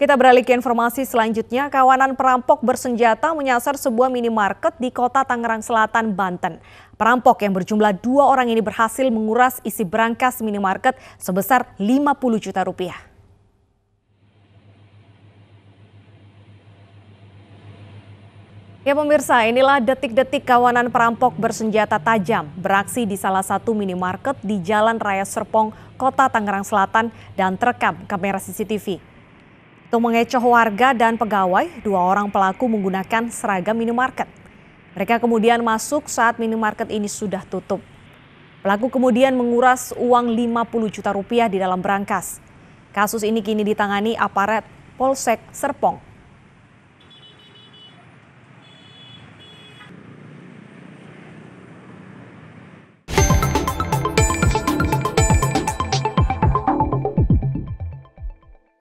Kita beralih ke informasi selanjutnya. Kawanan perampok bersenjata menyasar sebuah minimarket di kota Tangerang Selatan, Banten. Perampok yang berjumlah dua orang ini berhasil menguras isi berangkas minimarket sebesar 50 juta rupiah. Ya pemirsa, inilah detik-detik kawanan perampok bersenjata tajam beraksi di salah satu minimarket di Jalan Raya Serpong, Kota Tangerang Selatan dan terekam kamera CCTV. Untuk mengecoh warga dan pegawai, dua orang pelaku menggunakan seragam minimarket. Mereka kemudian masuk saat minimarket ini sudah tutup. Pelaku kemudian menguras uang 50 juta rupiah di dalam berangkas. Kasus ini kini ditangani aparat Polsek Serpong.